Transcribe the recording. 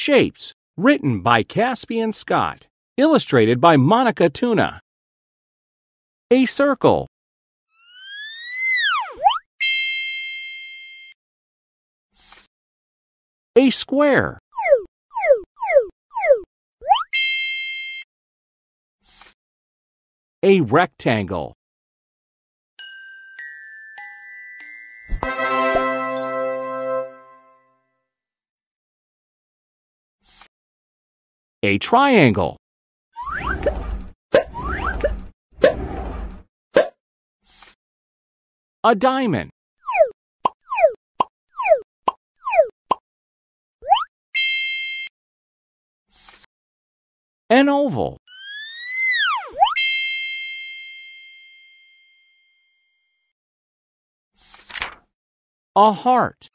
Shapes, written by Caspian Scott, illustrated by Monica Tuna. A circle. A square. A rectangle. a triangle. A diamond. An oval. A heart.